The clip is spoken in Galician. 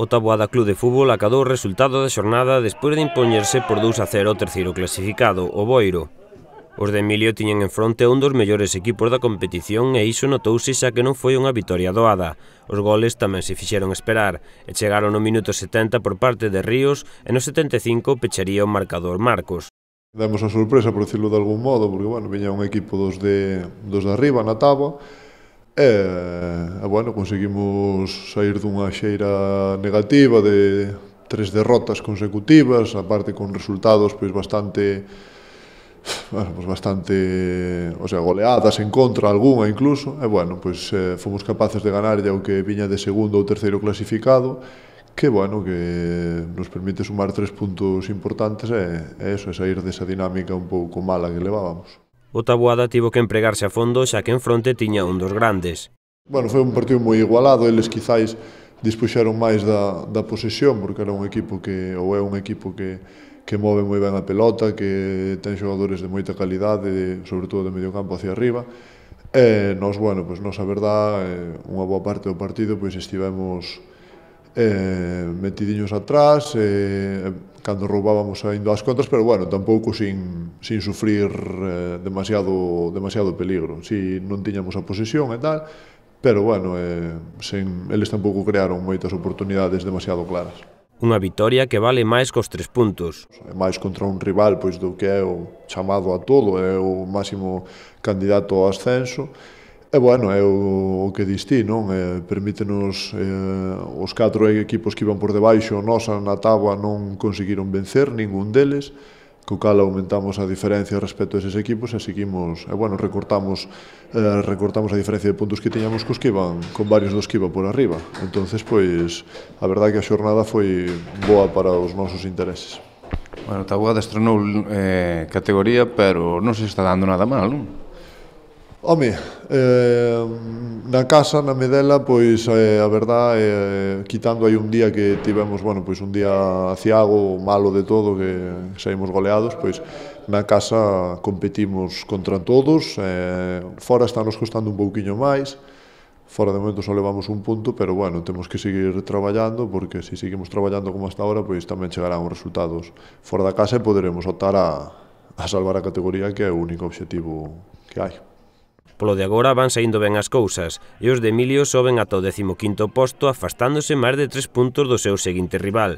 O Taboada Club de Fútbol acadou o resultado da xornada despois de impoñerse por 2 a 0 o terceiro clasificado, o Boiro. Os de Emilio tiñen en fronte un dos mellores equipos da competición e iso notouse xa que non foi unha vitoria doada. Os goles tamén se fixeron esperar e chegaron no minuto 70 por parte de Ríos e no 75 pecharía o marcador Marcos. Demos a sorpresa, por decirlo de algún modo, porque, bueno, viña un equipo dos, de, dos de arriba na táboa, E, ah, bueno, conseguimos sair dunha xeira negativa de tres derrotas consecutivas, aparte con resultados pois bastante bueno, pois bastante, o sea, goleadas en contra algunha incluso, e bueno, pois eh, fomos capaces de ganar ya o que viña de segundo ou terceiro clasificado, que bueno, que nos permite sumar tres puntos importantes e, e eso, é sair desa dinámica un pouco mala que levábamos. O Taboada tivo que empregarse a fondo xa que en fronte tiña un dos grandes. Bueno, foi un partido moi igualado, eles quizáis dispuxeron máis da, da posesión, porque era un equipo que, ou é un equipo que, que move moi ben a pelota, que ten xogadores de moita calidade, sobre todo de medio campo hacia arriba, E nos, bueno, pois nos a verdad, eh, unha boa parte do partido pois estivemos eh, metidiños atrás, eh, cando roubábamos ainda as contras, pero bueno, tampouco sin, sin sufrir eh, demasiado, demasiado peligro. Si non tiñamos a posesión e tal, pero bueno, eh, sen, eles tampouco crearon moitas oportunidades demasiado claras. Unha vitoria que vale máis cos tres puntos. É máis contra un rival pois do que é o chamado a todo, é o máximo candidato ao ascenso, E bueno, é o, que distí, non? Eh, permítenos eh, os catro equipos que iban por debaixo, nós na táboa non conseguiron vencer ningún deles, co cal aumentamos a diferencia respecto a eses equipos e seguimos, e bueno, recortamos eh, recortamos a diferencia de puntos que teñamos cos que iban, con varios dos que iban por arriba. Entonces, pois, a verdade que a xornada foi boa para os nosos intereses. Bueno, Taboada estrenou eh, categoría, pero non se está dando nada mal, non? Home, eh, na casa, na Medela, pois eh, a verdad, eh, quitando aí un día que tivemos, bueno, pois un día aciago, malo de todo, que saímos goleados, pois na casa competimos contra todos, eh, fora está nos costando un pouquiño máis, fora de momento só levamos un punto, pero bueno, temos que seguir traballando, porque se seguimos traballando como hasta ahora, pois tamén chegarán os resultados fora da casa e poderemos optar a, a salvar a categoría, que é o único objetivo que hai. Polo de agora van saindo ben as cousas e os de Emilio soben ata o 15º posto afastándose máis de tres puntos do seu seguinte rival.